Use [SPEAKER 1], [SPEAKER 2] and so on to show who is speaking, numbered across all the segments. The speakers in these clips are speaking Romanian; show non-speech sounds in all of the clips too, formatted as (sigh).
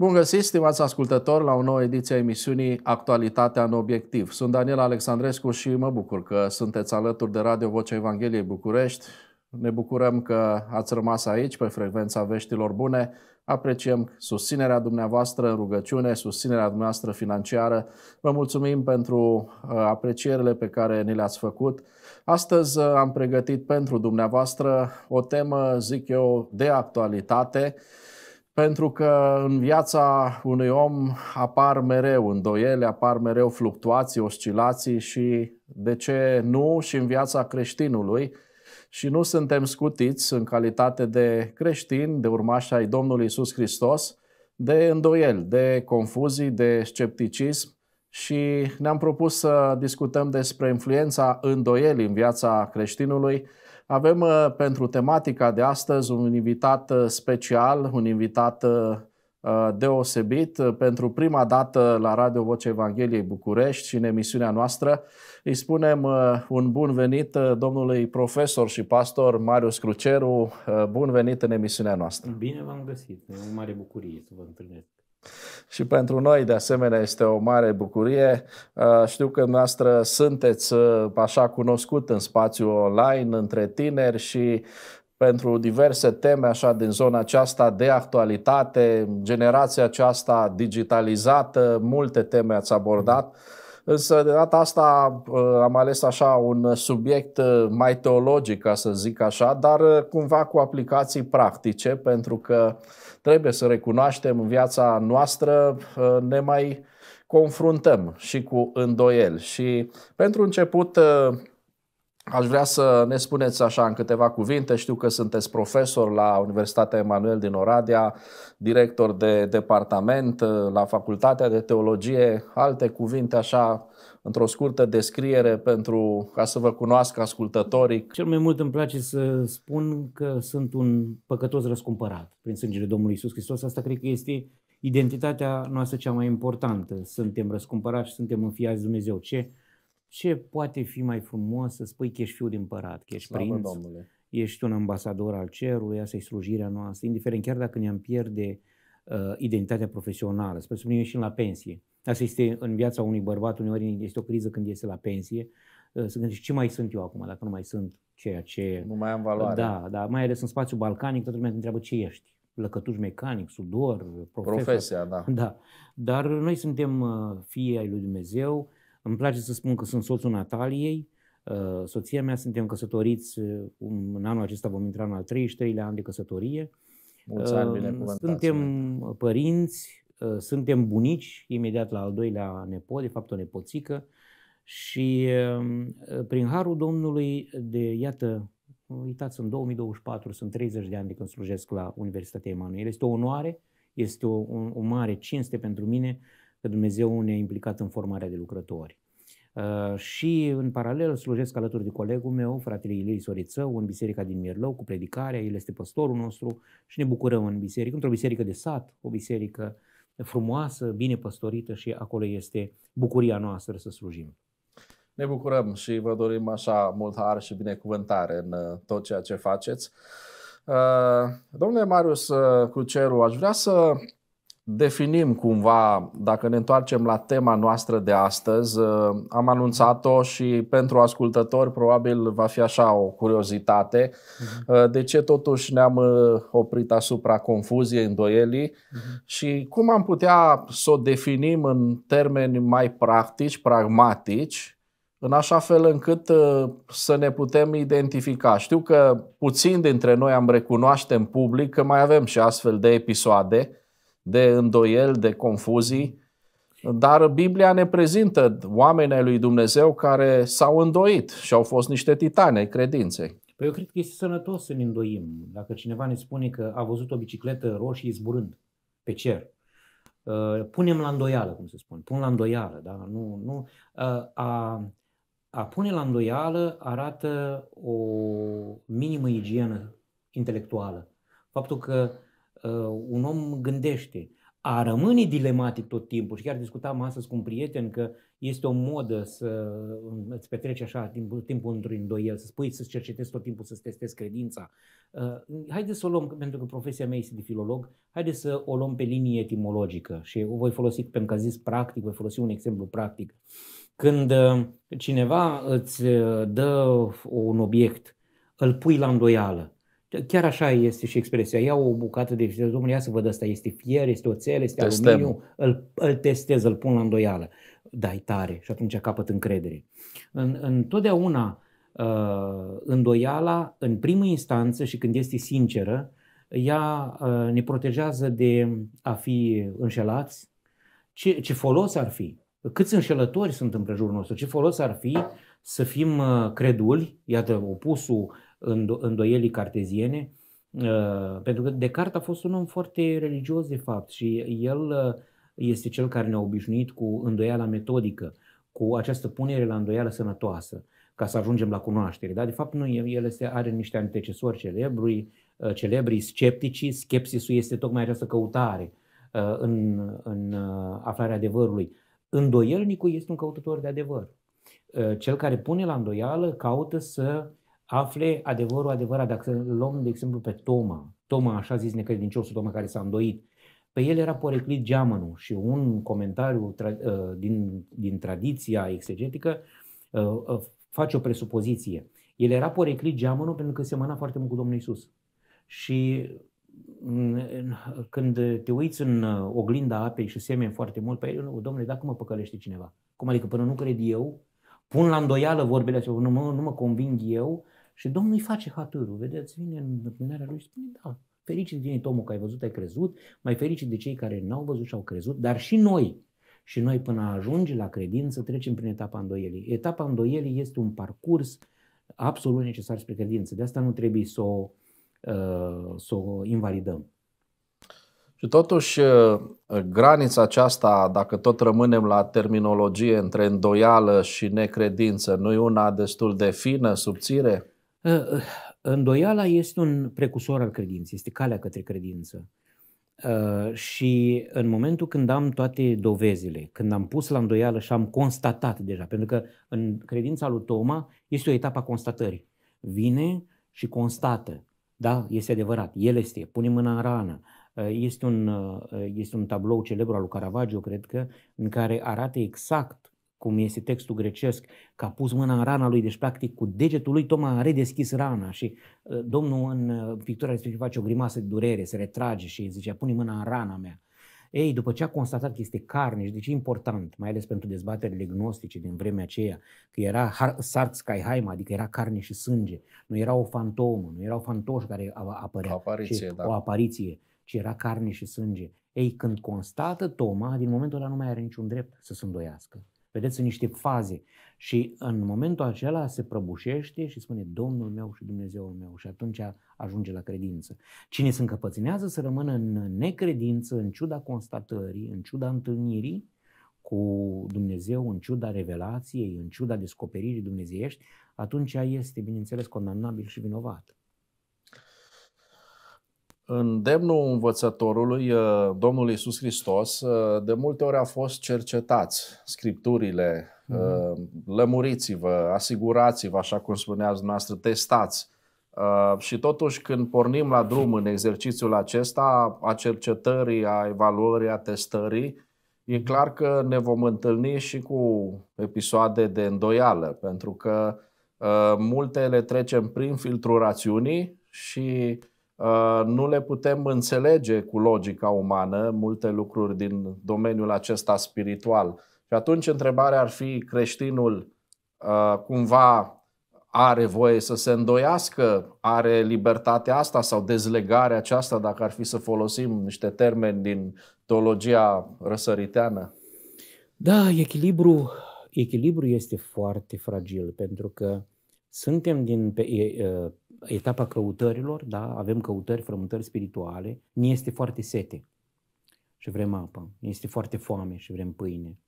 [SPEAKER 1] Bun găsit, stimați ascultători, la o nouă ediție a emisiunii Actualitatea în obiectiv. Sunt Daniel Alexandrescu și mă bucur că sunteți alături de Radio Vocea Evangheliei București. Ne bucurăm că ați rămas aici pe frecvența veștilor bune. Apreciem susținerea dumneavoastră în rugăciune, susținerea dumneavoastră financiară. Vă mulțumim pentru uh, aprecierile pe care ni le-ați făcut. Astăzi uh, am pregătit pentru dumneavoastră o temă, zic eu, de actualitate pentru că în viața unui om apar mereu îndoiele, apar mereu fluctuații, oscilații și de ce nu și în viața creștinului și nu suntem scutiți în calitate de creștini, de urmași ai Domnului Isus Hristos, de îndoieli, de confuzii, de scepticism și ne-am propus să discutăm despre influența îndoielii în viața creștinului avem uh, pentru tematica de astăzi un invitat uh, special, un invitat uh, deosebit. Pentru prima dată la Radio Vocea Evangheliei București și în emisiunea noastră îi spunem un bun venit domnului profesor și pastor Marius Cruceru. Bun venit în emisiunea noastră. Bine v-am găsit. E o mare bucurie să vă întâlnesc. Și pentru noi, de asemenea, este o mare bucurie. Uh, știu că noastră sunteți uh, așa cunoscut în spațiul online, între tineri și pentru diverse teme așa din zona aceasta de actualitate, generația aceasta digitalizată, multe teme ați abordat. Mm. Însă de data asta uh, am ales așa un subiect uh, mai teologic, ca să zic așa, dar uh, cumva cu aplicații practice, pentru că trebuie să recunoaștem în viața noastră ne mai confruntăm și cu îndoieli. Și pentru început Aș vrea să ne spuneți așa în câteva cuvinte, știu că sunteți profesor la Universitatea Emanuel din Oradea, director de departament uh, la Facultatea de Teologie, alte cuvinte așa într-o scurtă descriere pentru ca să vă cunoască ascultătorii. Cel mai mult îmi
[SPEAKER 2] place să spun că sunt un păcătos răscumpărat prin sângele Domnului Isus Hristos. Asta cred că este identitatea noastră cea mai importantă. Suntem răscumpărați și suntem înfiați Dumnezeu. Ce ce poate fi mai frumos să spui că ești fiul de împărat, că ești Slavă prinț, Domnule. ești un ambasador al cerului, asta e slujirea noastră, indiferent chiar dacă ne-am pierde uh, identitatea profesională, spre să ieșim la pensie. Asta este în viața unui bărbat, uneori este o criză când iese la pensie, uh, să gândești ce mai sunt eu acum, dacă nu mai sunt ceea ce...
[SPEAKER 1] Nu mai am valoare. Da,
[SPEAKER 2] da, mai ales în spațiul balcanic, toată lumea te întreabă ce ești lăcătuș mecanic, sudor, profesor. Profesia, da. da. Dar noi suntem uh, fii ai lui Dumnezeu, îmi place să spun că sunt soțul Nataliei, uh, soția mea, suntem căsătoriți, uh, um, în anul acesta vom intra în al 33-lea an de căsătorie. Mulți uh, Suntem părinți, suntem bunici, imediat la al doilea nepot, de fapt o nepoțică, și um, prin harul Domnului, de, iată, uitați, în 2024 sunt 30 de ani de când slujesc la Universitatea Emanuel. Este o onoare, este o, o mare cinste pentru mine că Dumnezeu ne-a implicat în formarea de lucrători. Uh, și în paralel slujesc alături de colegul meu, fratele Ilei Sorițău, în biserica din Mirlău, cu predicarea, el este pastorul nostru și ne bucurăm în biserică, într-o biserică de sat, o biserică frumoasă, bine păstorită și acolo este bucuria noastră
[SPEAKER 1] să slujim. Ne bucurăm și vă dorim așa mult har și binecuvântare în uh, tot ceea ce faceți. Uh, domnule Marius Cruceru, aș vrea să definim cumva, dacă ne întoarcem la tema noastră de astăzi, uh, am anunțat-o și pentru ascultători probabil va fi așa o curiozitate, mhm. uh, de ce totuși ne-am uh, oprit asupra confuziei, îndoielii mhm. și cum am putea să o definim în termeni mai practici, pragmatici, în așa fel încât să ne putem identifica. Știu că puțin dintre noi am recunoaște în public că mai avem și astfel de episoade, de îndoieli, de confuzii, dar Biblia ne prezintă oamenii lui Dumnezeu care s-au îndoit și au fost niște titane credinței.
[SPEAKER 2] Păi eu cred că este sănătos să ne îndoim. Dacă cineva ne spune că a văzut o bicicletă roșie zburând pe cer, uh, punem la îndoială, cum se spune, pun la îndoială, da? Nu, nu. Uh, a, a pune la îndoială arată o minimă igienă intelectuală. Faptul că Uh, un om gândește. A rămâne dilematic tot timpul și chiar discutam astăzi cu un prieten că este o modă să um, îți petreci așa timpul, timpul într-un îndoiel, să spui, să-ți cercetezi tot timpul, să-ți testezi credința. Uh, haideți să o luăm, pentru că profesia mea este de filolog, haideți să o luăm pe linie etimologică și o voi folosi, pentru că a zis practic, voi folosi un exemplu practic. Când uh, cineva îți dă un obiect, îl pui la îndoială, Chiar așa este și expresia. Iau o bucată de viteză, domnule, ia să văd asta, este fier, este oțel, este Testem. aluminiu, îl, îl testez, îl pun la îndoială. Dai tare și atunci capăt încredere. În, întotdeauna uh, îndoiala, în primă instanță și când este sinceră, ea uh, ne protejează de a fi înșelați. Ce, ce folos ar fi? Câți înșelători sunt în prejurul nostru? Ce folos ar fi să fim uh, creduli? Iată, opusul îndoielii carteziene, uh, pentru că Descartes a fost un om foarte religios de fapt și el uh, este cel care ne-a obișnuit cu îndoiala metodică, cu această punere la îndoială sănătoasă, ca să ajungem la cunoaștere. Dar de fapt nu, el este, are niște antecesori celebri, uh, celebrii sceptici, skepsisul este tocmai această căutare în, în aflarea adevărului. Îndoielnicul este un căutător de adevăr. Cel care pune la îndoială caută să afle adevărul adevărat. Dacă luăm, de exemplu, pe Toma, Toma, așa zis necredinciosul Toma care s-a îndoit, pe el era poreclit geamănul și un comentariu tra- uh, din, din tradiția exegetică uh, uh, face o presupoziție. El era poreclit geamănul pentru că semăna foarte mult cu Domnul Isus. Și mm, când te uiți în oglinda apei și semeni foarte mult pe el, domnule, dacă mă păcălește cineva? Cum adică până nu cred eu, pun la îndoială vorbele astea, nu mă, nu mă conving eu, și Domnul îi face hatârul, vedeți, vine în întâlnirea lui și spune, da, fericit din omul că ai văzut, ai crezut, mai fericit de cei care n-au văzut și au crezut, dar și noi. Și noi până ajungem la credință trecem prin etapa îndoielii. Etapa îndoielii este un parcurs absolut necesar spre credință. De asta nu trebuie să o, uh, să o invalidăm.
[SPEAKER 1] Și totuși, uh, granița aceasta, dacă tot rămânem la terminologie între îndoială și necredință, nu e una destul de fină, subțire?
[SPEAKER 2] Ă, ă, îndoiala este un precursor al credinței, este calea către credință. Ă, și în momentul când am toate dovezile, când am pus la îndoială și am constatat deja, pentru că în credința lui Toma este o etapă a constatării. Vine și constată. Da, este adevărat, el este, pune mâna în rană. Este un, este un tablou celebru al lui Caravaggio, cred că, în care arată exact cum este textul grecesc, că a pus mâna în rana lui, deci practic cu degetul lui Toma a redeschis rana și uh, Domnul în uh, pictura respectivă face o grimasă de durere, se retrage și zice, pune mâna în rana mea. Ei, după ce a constatat că este carne și de deci ce e important, mai ales pentru dezbaterile gnostice din vremea aceea, că era sarx caihaima, adică era carne și sânge, nu era o fantomă, nu era o fantoș care apărea, o apariție, ci da. o apariție, ci era carne și sânge. Ei, când constată Toma, din momentul ăla nu mai are niciun drept să se îndoiască. Vedeți, sunt niște faze. Și în momentul acela se prăbușește și spune Domnul meu și Dumnezeul meu și atunci ajunge la credință. Cine se încăpățânează să rămână în necredință, în ciuda constatării, în ciuda întâlnirii cu Dumnezeu, în ciuda revelației, în ciuda descoperirii dumnezeiești, atunci este, bineînțeles, condamnabil și vinovat
[SPEAKER 1] îndemnul învățătorului, uh, Domnul Iisus Hristos, uh, de multe ori a fost cercetați scripturile, mm-hmm. lămuriți-vă, asigurați-vă, așa cum spuneați dumneavoastră, testați. Și totuși când pornim la drum în exercițiul acesta a cercetării, a evaluării, a testării, e mhm. clar că ne vom întâlni și cu episoade de îndoială, pentru că multe le trecem prin filtrul rațiunii și Uh, nu le putem înțelege cu logica umană multe lucruri din domeniul acesta spiritual. Și atunci întrebarea ar fi creștinul uh, cumva are voie să se îndoiască, are libertatea asta sau dezlegarea aceasta, dacă ar fi să folosim niște termeni din teologia răsăriteană?
[SPEAKER 2] Da, echilibru, echilibru este foarte fragil pentru că suntem din pe, etapa căutărilor, da, avem căutări, frământări spirituale, ni este foarte sete și vrem apă, ne este foarte foame și vrem pâine.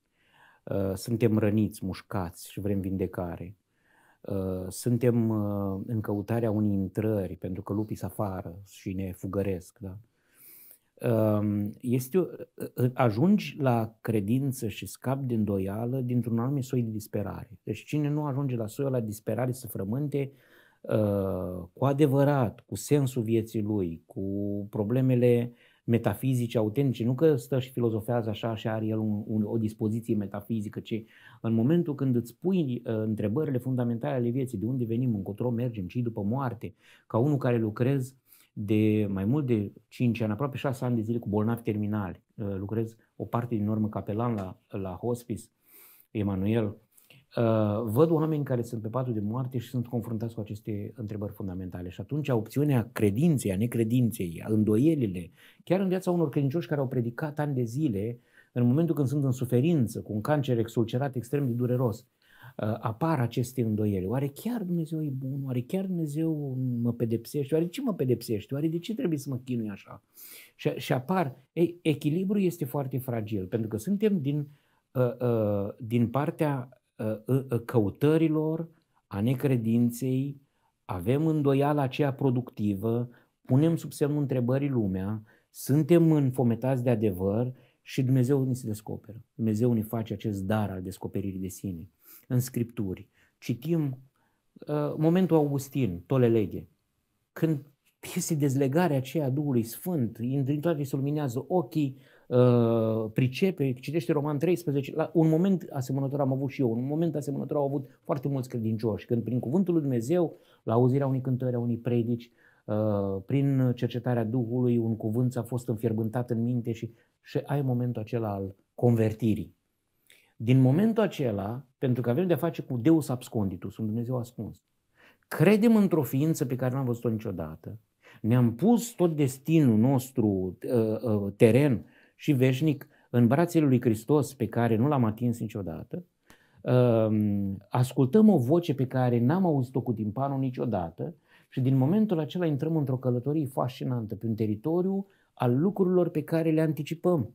[SPEAKER 2] Uh, suntem răniți, mușcați și vrem vindecare. Uh, suntem uh, în căutarea unei intrări, pentru că lupii se afară și ne fugăresc. Da? Um, este, ajungi la credință și scapi de îndoială dintr-un anume soi de disperare. Deci cine nu ajunge la soiul la disperare să frământe, Ă, cu adevărat, cu sensul vieții lui, cu problemele metafizice autentice, nu că stă și filozofează așa și are el un, un, o dispoziție metafizică, ci în momentul când îți pui uh, întrebările fundamentale ale vieții, de unde venim, încotro mergem, ce după moarte, ca unul care lucrez de mai mult de 5 ani, aproape 6 ani de zile cu bolnavi terminali, uh, lucrez o parte din urmă capelan la, la hospice, Emanuel, Uh, văd oameni care sunt pe patul de moarte și sunt confruntați cu aceste întrebări fundamentale. Și atunci opțiunea credinței, a necredinței, a îndoielile, chiar în viața unor credincioși care au predicat ani de zile, în momentul când sunt în suferință, cu un cancer exulcerat extrem de dureros, uh, apar aceste îndoieli. Oare chiar Dumnezeu e bun? Oare chiar Dumnezeu mă pedepsește? Oare ce mă pedepsește? Oare de ce trebuie să mă chinui așa? Și, și apar. Ei, echilibru este foarte fragil, pentru că suntem din, uh, din partea căutărilor, a necredinței, avem îndoiala aceea productivă, punem sub semnul întrebării lumea, suntem înfometați de adevăr și Dumnezeu ni se descoperă. Dumnezeu ne face acest dar al descoperirii de sine. În Scripturi citim momentul Augustin, Tolelege, când este dezlegarea aceea Duhului Sfânt, intritoare se luminează ochii, Uh, pricepe, citește Roman 13. La un moment asemănător am avut și eu, un moment asemănător au avut foarte mulți credincioși, când prin cuvântul lui Dumnezeu, la auzirea unei cântări, a unei predici, uh, prin cercetarea Duhului, un cuvânt a fost înfierbântat în minte și, și ai momentul acela al convertirii. Din momentul acela, pentru că avem de-a face cu Deus absconditus, un Dumnezeu ascuns, credem într-o ființă pe care nu am văzut-o niciodată, ne-am pus tot destinul nostru, uh, teren, și veșnic în brațele lui Hristos pe care nu l-am atins niciodată, um, ascultăm o voce pe care n-am auzit-o cu timpanul niciodată și din momentul acela intrăm într-o călătorie fascinantă pe un teritoriu al lucrurilor pe care le anticipăm.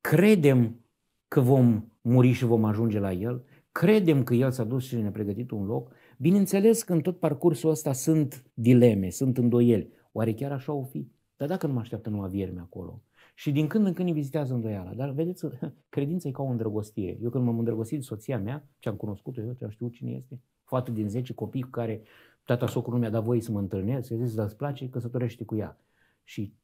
[SPEAKER 2] Credem că vom muri și vom ajunge la el, credem că el s-a dus și ne-a pregătit un loc, bineînțeles că în tot parcursul ăsta sunt dileme, sunt îndoieli. Oare chiar așa o fi? Dar dacă nu mă așteaptă numai vierme acolo? Și din când în când îi vizitează îndoiala. Dar vedeți, (laughs) credința e ca o îndrăgostire. Eu când m-am îndrăgostit de soția mea, ce am cunoscut eu, ce am știut cine este, fată din 10 copii cu care tata socul nu mi-a dat voie să mă întâlnesc, să a dar îți place, căsătorește cu ea. Și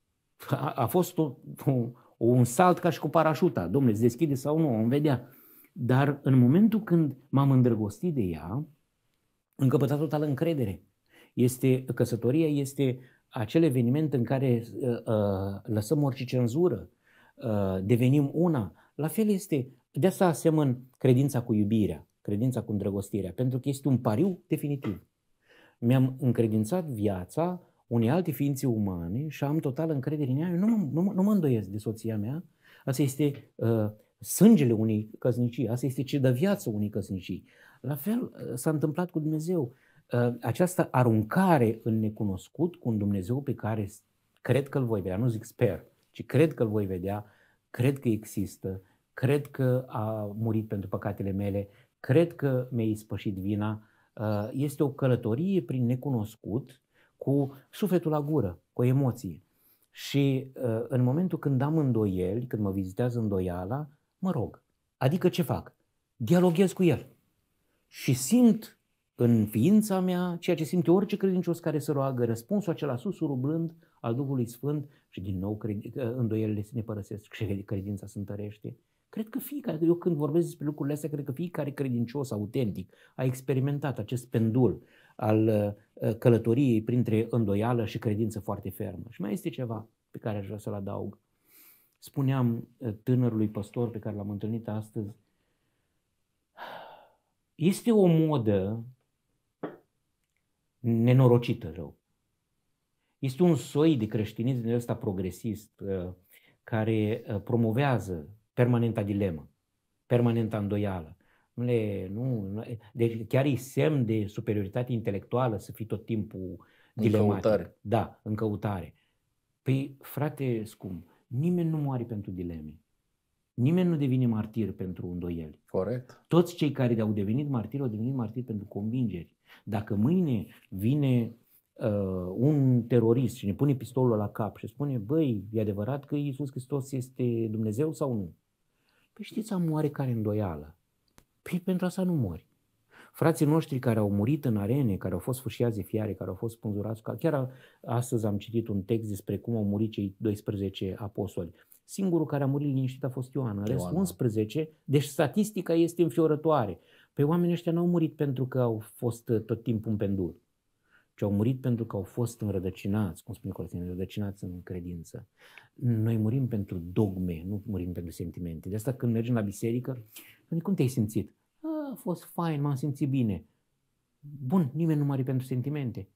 [SPEAKER 2] a, a fost o, o, un salt ca și cu parașuta. Domnule, îți deschide sau nu, o vedea. Dar în momentul când m-am îndrăgostit de ea, încăpătat totală încredere. Este, căsătoria este acel eveniment în care uh, uh, lăsăm orice cenzură, uh, devenim una, la fel este, de asta asemăn credința cu iubirea, credința cu îndrăgostirea, pentru că este un pariu definitiv. Mi-am încredințat viața unei alte ființe umane și am totală încredere în ea, eu nu, mă, nu, nu mă îndoiesc de soția mea, asta este uh, sângele unei căsnicii, asta este ce dă viață unei căsnicii. La fel uh, s-a întâmplat cu Dumnezeu. Ă, această aruncare în necunoscut cu un Dumnezeu pe care cred că îl voi vedea, nu zic sper, ci cred că îl voi vedea, cred că există, cred că a murit pentru păcatele mele, cred că mi-a ispășit vina, ă, este o călătorie prin necunoscut cu sufletul la gură, cu emoții. Și ă, în momentul când am îndoieli, când mă vizitează îndoiala, mă rog. Adică ce fac? Dialoghez cu el. Și simt în ființa mea, ceea ce simte orice credincios care se roagă, răspunsul acela urubând al Duhului Sfânt și din nou cred, se ne părăsesc și credința se întărește. Cred că fiecare, eu când vorbesc despre lucrurile astea, cred că fiecare credincios autentic a experimentat acest pendul al uh, călătoriei printre îndoială și credință foarte fermă. Și mai este ceva pe care aș vrea să-l adaug. Spuneam uh, tânărului pastor pe care l-am întâlnit astăzi, este o modă nenorocită rău. Este un soi de creștinism de ăsta progresist uh, care uh, promovează permanenta dilemă, permanenta îndoială. Le, nu, deci chiar e semn de superioritate intelectuală să fii tot timpul dilematic. În căutare. Da, în căutare. Păi, frate scump, nimeni nu moare pentru dileme. Nimeni nu devine martir pentru îndoieli. Corect. Toți cei care au devenit martiri au devenit martiri pentru convingeri. Dacă mâine vine uh, un terorist și ne pune pistolul la cap și spune, băi, e adevărat că Iisus Hristos este Dumnezeu sau nu? Păi știți, am oarecare îndoială. Păi pentru asta nu mori. Frații noștri care au murit în arene, care au fost fâșiați de fiare, care au fost spânzurați, chiar astăzi am citit un text despre cum au murit cei 12 apostoli. Singurul care a murit liniștit a fost Ioan, ales 11, da. deci statistica este înfiorătoare. Păi oamenii ăștia nu au murit pentru că au fost uh, tot timpul în pendur, ci au murit pentru că au fost înrădăcinați, cum spune Cortin, înrădăcinați în credință. Noi murim pentru dogme, nu murim pentru sentimente. De asta când mergem la biserică, cum te-ai simțit? A, a fost fain, m-am simțit bine. Bun, nimeni nu mari pentru sentimente.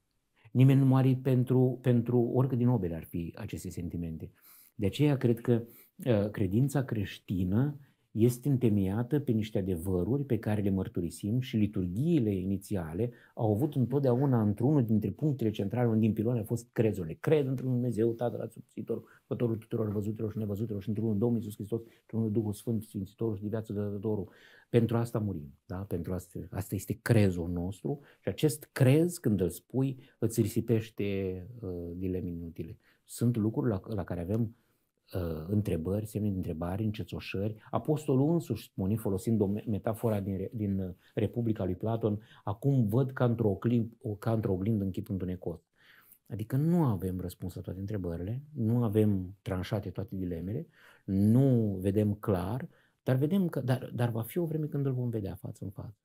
[SPEAKER 2] Nimeni nu mari pentru, pentru oricât din obele ar fi aceste sentimente. De aceea cred că uh, credința creștină este întemeiată pe niște adevăruri pe care le mărturisim și liturghiile inițiale au avut întotdeauna într-unul dintre punctele centrale unde din piloane a fost crezurile. Cred într-un Dumnezeu, Tatăl Asupțitor, Fătorul tuturor văzutelor și nevăzutelor și într-unul Domnul Iisus Hristos, într-unul Duhul Sfânt, Sfințitorul și de viață dătătorul. Pentru asta murim, da? Pentru asta, asta este crezul nostru și acest crez, când îl spui, îți risipește uh, dileme inutile. Sunt lucruri la, la care avem Uh, întrebări, semne de întrebare, încețoșări. Apostolul însuși spune, folosind o metafora din, din uh, Republica lui Platon, acum văd ca într-o, clip, ca într-o oglindă în chip întunecos. Adică nu avem răspuns la toate întrebările, nu avem tranșate toate dilemele, nu vedem clar, dar vedem că dar, dar va fi o vreme când îl vom vedea față în
[SPEAKER 1] față.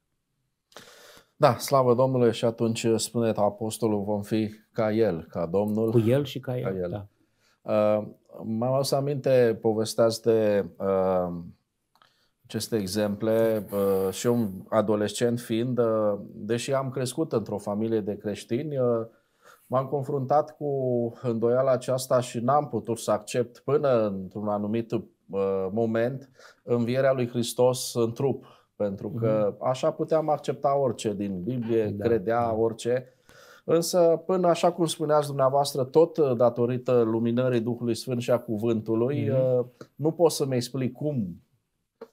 [SPEAKER 1] Da, slavă Domnului și atunci spune apostolul vom fi ca el, ca Domnul. Cu el și ca el, ca el. da. Mă m-am aminte, povesteați de uh, aceste exemple uh, și eu adolescent fiind, uh, deși am crescut într-o familie de creștini, m-am confruntat cu îndoiala aceasta și n-am putut să accept până într-un anumit moment învierea lui Hristos în trup, pentru că mhm. așa puteam accepta orice din Biblie, da, credea da. orice, Însă, până așa cum spuneați dumneavoastră, tot uh, datorită luminării Duhului Sfânt și a Cuvântului, mm-hmm. nu pot să-mi explic cum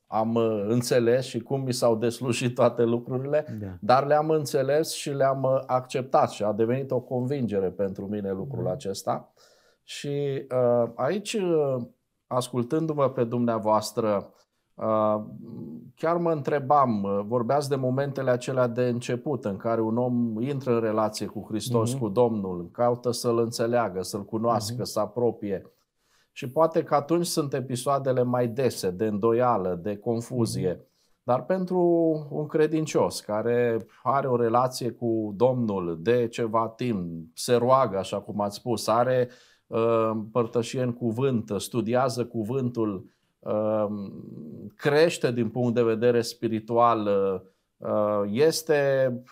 [SPEAKER 1] am uh, înțeles și cum mi s-au deslușit toate lucrurile, da. dar le-am înțeles și le-am acceptat și a devenit o convingere pentru mine lucrul mm-hmm. acesta. Și aici, ascultându-mă pe dumneavoastră, Uh, chiar mă întrebam, uh, vorbeați de momentele acelea de început în care un om intră în relație cu Hristos, mm-hmm. cu Domnul, caută să-L înțeleagă, să-L cunoască, mm-hmm. să apropie. Și poate că atunci sunt episoadele mai dese de îndoială, de confuzie. Mm-hmm. Dar pentru un credincios care are o relație cu Domnul de ceva timp, se roagă, așa cum ați spus, are uh, părtășie în cuvânt, studiază cuvântul, Um, crește din punct de vedere spiritual, uh, este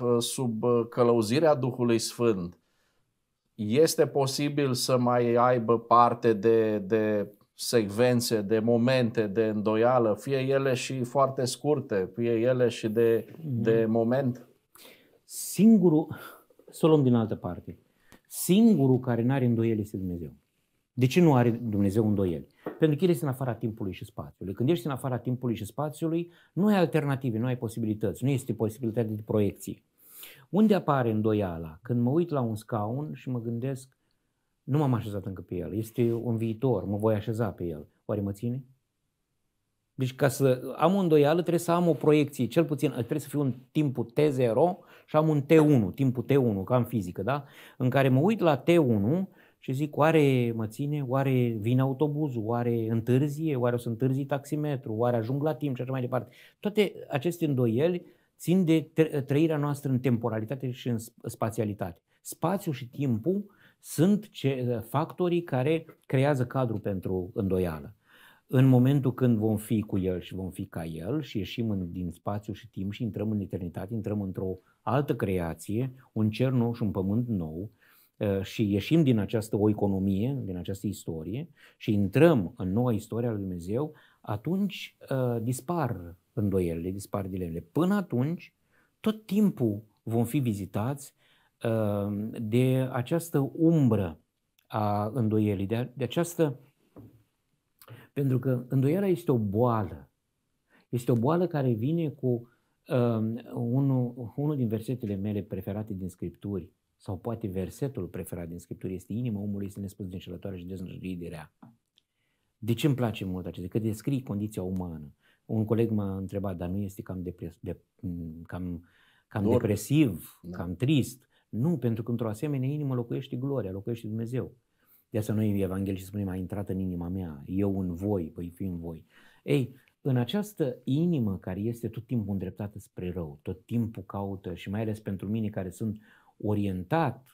[SPEAKER 1] uh, sub călăuzirea Duhului Sfânt, este posibil să mai aibă parte de, de secvențe, de momente de îndoială, fie ele și foarte scurte, fie ele și de, de mhm. moment? Singurul, să o luăm din altă parte,
[SPEAKER 2] singurul care nu are îndoieli este Dumnezeu. De ce nu are Dumnezeu îndoieli? Pentru că el este în afara timpului și spațiului. Când ești în afara timpului și spațiului, nu ai alternative, nu ai posibilități, nu este posibilitatea de proiecție. Unde apare îndoiala? Când mă uit la un scaun și mă gândesc, nu m-am așezat încă pe el, este un viitor, mă voi așeza pe el. Oare mă ține? Deci ca să am o îndoială trebuie să am o proiecție, cel puțin trebuie să fiu un timpul T0 și am un T1, timpul T1, ca în fizică, da? în care mă uit la T1 și zic, oare mă ține, oare vine autobuzul, oare întârzie, oare o să întârzi taximetru, oare ajung la timp și așa mai departe. Toate aceste îndoieli țin de trăirea noastră în temporalitate și în spațialitate. Spațiul și timpul sunt ce, factorii care creează cadrul pentru îndoială. În momentul când vom fi cu el și vom fi ca el și ieșim în, din spațiu și timp și intrăm în eternitate, intrăm într-o altă creație, un cer nou și un pământ nou, Ă, și ieșim din această o economie, din această istorie și intrăm în noua istorie a lui Dumnezeu, atunci ă, dispar îndoielile, dispar dilemele. Până atunci, tot timpul vom fi vizitați ă, de această umbră a îndoielii, de, de această. Pentru că îndoiala este o boală. Este o boală care vine cu uh, unul, unul din versetele mele preferate din scripturi sau poate versetul preferat din Scriptură este inima omului este de înșelătoare și deznăjduirea. De ce îmi place mult acest? Că descrii condiția umană. Un coleg m-a întrebat, dar nu este cam, depres, de, cam, cam depresiv, da. cam trist? Nu, pentru că într-o asemenea inimă locuiește gloria, locuiește Dumnezeu. De asta noi în Evanghelie spunem, a intrat în inima mea, eu în voi, voi fi în voi. Ei, în această inimă care este tot timpul îndreptată spre rău, tot timpul caută și mai ales pentru mine care sunt orientat,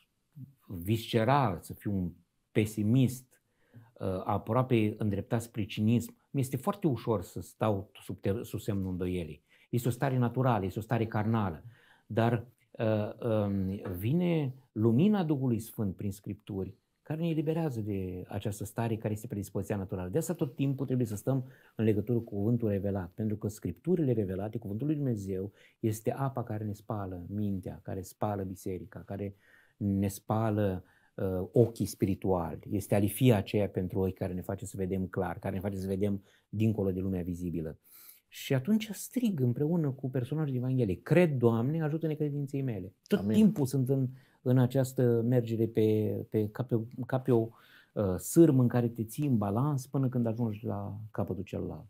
[SPEAKER 2] visceral, să fiu un pesimist, uh, aproape îndreptat spre cinism, mi-este foarte ușor să stau sub, ter- sub semnul îndoielii. Este o stare naturală, este o stare carnală, dar uh, uh, vine lumina Duhului Sfânt prin Scripturi care ne eliberează de această stare care este predispoziția naturală. De asta tot timpul trebuie să stăm în legătură cu cuvântul revelat, pentru că scripturile revelate, cuvântul lui Dumnezeu, este apa care ne spală mintea, care spală biserica, care ne spală uh, ochii spirituali, este alifia aceea pentru oi care ne face să vedem clar, care ne face să vedem dincolo de lumea vizibilă. Și atunci strig împreună cu personajul din Evanghelie, cred, Doamne, ajută-ne credinței mele. Tot Amin. timpul sunt în, în această mergere pe, pe, ca pe, ca pe o uh, sârmă în care te ții în balans până când ajungi la capătul celălalt.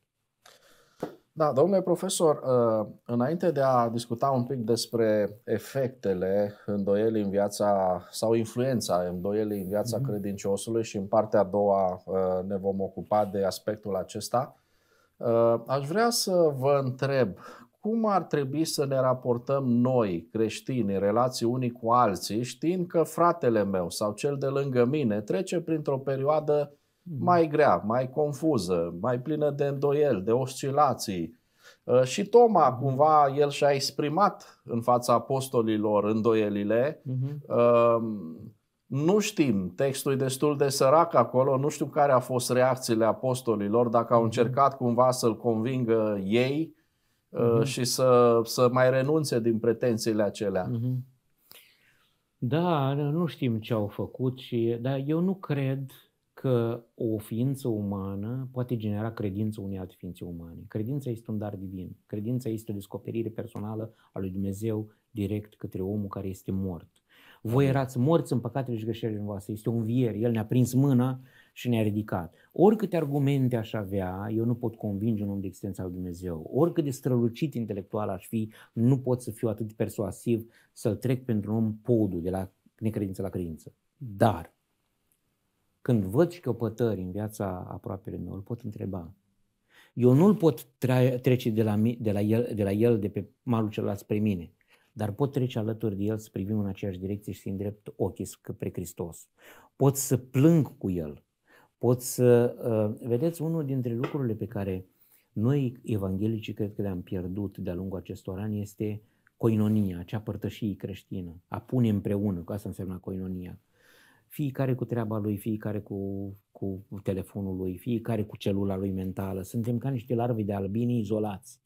[SPEAKER 1] Da, domnule profesor, uh, înainte de a discuta un pic despre efectele îndoielii în viața sau influența îndoielii în viața mm-hmm. credinciosului și în partea a doua uh, ne vom ocupa de aspectul acesta, Uh, aș vrea să vă întreb cum ar trebui să ne raportăm noi, creștini, în relații unii cu alții, știind că fratele meu sau cel de lângă mine trece printr-o perioadă mhm. mai grea, mai confuză, mai plină de îndoieli, de oscilații. Uh, și Toma, mhm. cumva, el și-a exprimat în fața apostolilor îndoielile. Uh-huh. Nu știm, textul e destul de sărac acolo, nu știu care a fost reacțiile apostolilor, dacă au mhm. încercat cumva să-l convingă ei uh-huh. și să, să mai renunțe din pretențiile acelea. Uh-huh.
[SPEAKER 2] Da, nu știm ce au făcut, și, dar eu nu cred că o ființă umană poate genera credință unei alte ființe umane. Credința este un dar divin. Credința este o descoperire personală a lui Dumnezeu direct către omul care este mort. Voi erați morți în păcatele și greșelile voastre. Este un vier. El ne-a prins mâna și ne-a ridicat. Oricâte argumente aș avea, eu nu pot convinge un om de existența lui Dumnezeu. Oricât de strălucit intelectual aș fi, nu pot să fiu atât de persuasiv să-l trec pentru un om podul de la necredință la credință. Dar când văd căpătări în viața aproapele meu, îl pot întreba. Eu nu-l pot trece de la, de, la el, de la el de pe malul celălalt spre mine dar pot trece alături de el să privim în aceeași direcție și să-i îndrept ochii spre Hristos. Pot să plâng cu el. Pot să... Uh, vedeți, unul dintre lucrurile pe care noi, evanghelicii, cred că le-am pierdut de-a lungul acestor ani este coinonia, acea părtășie creștină, a pune împreună, că asta înseamnă coinonia. Fiecare cu treaba lui, fiecare cu, cu telefonul lui, fiecare cu celula lui mentală. Suntem ca niște larve de albini izolați.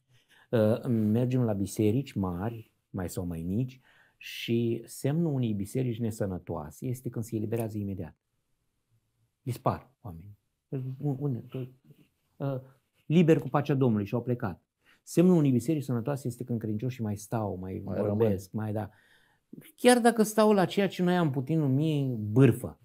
[SPEAKER 2] Uh, mergem la biserici mari, mai sau mai mici și semnul unei biserici nesănătoase este când se eliberează imediat. Dispar oamenii. Unde? Uh, liber cu pacea Domnului și au plecat. Semnul unei biserici sănătoase este când credincioșii mai stau, mai, mai vorbesc, rămân. mai da. Chiar dacă stau la ceea ce noi am putin numi bârfă.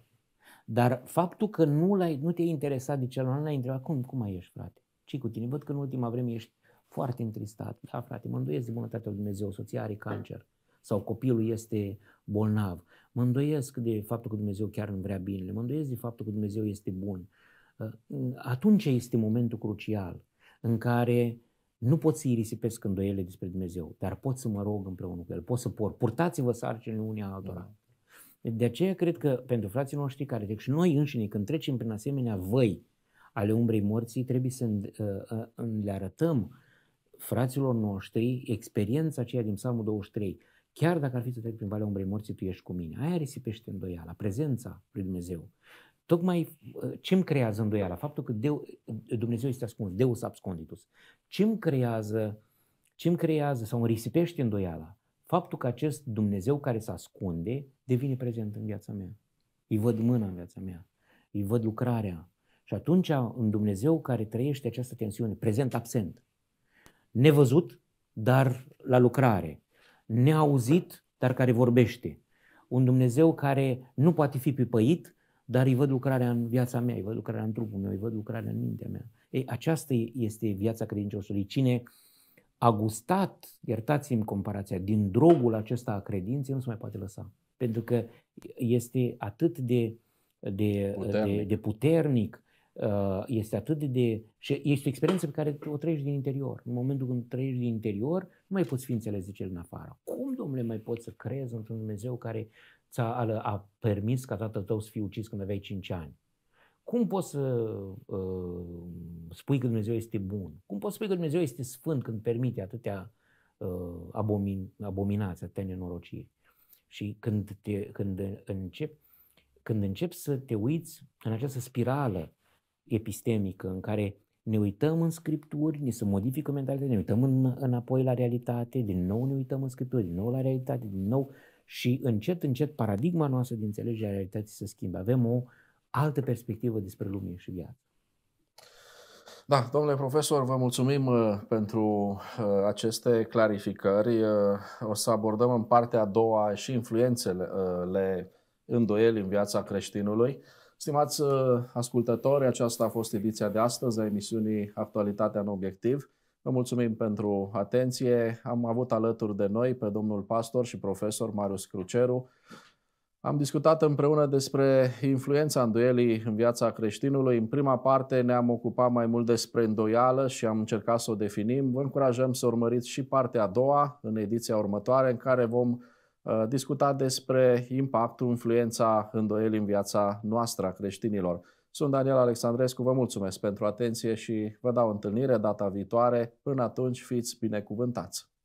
[SPEAKER 2] Dar faptul că nu, l-ai, nu te-ai interesat de celălalt, l-ai întrebat, cum, cum mai ești, frate? ce cu tine? Văd că în ultima vreme ești foarte întristat. Da, frate, mă îndoiesc de bunătatea lui Dumnezeu, soția are cancer sau copilul este bolnav. Mă îndoiesc de faptul că Dumnezeu chiar îmi vrea binele, mă îndoiesc de faptul că Dumnezeu este bun. Uh, atunci este momentul crucial în care nu pot să risipesc îndoiele despre Dumnezeu, dar pot să mă rog împreună cu El, pot să por. Purtați-vă sarcinile unii altora. De aceea cred că pentru frații noștri care trec și noi înșine, când trecem prin asemenea văi ale umbrei morții, trebuie să uh, uh, le arătăm fraților noștri experiența aceea din Psalmul 23, chiar dacă ar fi să trec prin Valea Umbrei Morții, tu ești cu mine. Aia risipește îndoiala, prezența lui Dumnezeu. Tocmai uh, ce îmi creează îndoiala? Faptul că Deu, uh, Dumnezeu este ascuns, Deus absconditus. Ce îmi creează, ce îmi creează sau îmi risipește îndoiala? Faptul că acest Dumnezeu care se ascunde devine prezent în viața mea. Îi văd mâna în viața mea, îi văd lucrarea. Și atunci în Dumnezeu care trăiește această tensiune, prezent-absent, nevăzut, dar la lucrare, neauzit, dar care vorbește. Un Dumnezeu care nu poate fi pipăit, dar îi văd lucrarea în viața mea, îi văd lucrarea în trupul meu, îi văd lucrarea în mintea mea. Ei, aceasta este viața credinciosului. Cine a gustat, iertați-mi comparația, din drogul acesta a credinței, nu se mai poate lăsa. Pentru că este atât de, de, puternic. de, de puternic, Uh, este atât de... și este o experiență pe care o trăiești din interior. În momentul când trăiești din interior, nu mai poți fi înțeles de cel în afară. Cum, domnule, mai poți să crezi într-un Dumnezeu care ți-a a, a permis ca tatăl tău să fie ucis când aveai 5 ani? Cum poți să uh, spui că Dumnezeu este bun? Cum poți să spui că Dumnezeu este sfânt când permite atâtea uh, abomin, abominații, atâtea nenorociri? Și când, te, când, încep, când încep să te uiți în această spirală epistemică în care ne uităm în scripturi, ne se modifică mentalitatea, ne uităm în, înapoi la realitate, din nou ne uităm în scripturi, din nou la realitate, din nou și încet, încet paradigma noastră de înțelegere a realității se schimbă. Avem o altă perspectivă despre lume și viață.
[SPEAKER 1] Da, domnule profesor, vă mulțumim uh, pentru uh, aceste clarificări. Uh, o să abordăm în partea a doua și influențele îndoieli în viața creștinului. Stimați uh, ascultători, aceasta a fost ediția de astăzi a emisiunii Actualitatea în Obiectiv. Vă mulțumim pentru atenție. Am avut alături de noi pe domnul pastor și profesor Marius Cruceru. Am discutat împreună despre influența îndoielii în viața creștinului. În prima parte ne-am ocupat mai mult despre îndoială și am încercat să o definim. Vă încurajăm să urmăriți și partea a doua în ediția următoare în care vom Uh, discutat despre impactul, influența îndoielii în viața noastră a creștinilor. Sunt Daniel Alexandrescu, vă mulțumesc pentru atenție și vă dau întâlnire data viitoare. Până atunci, fiți binecuvântați!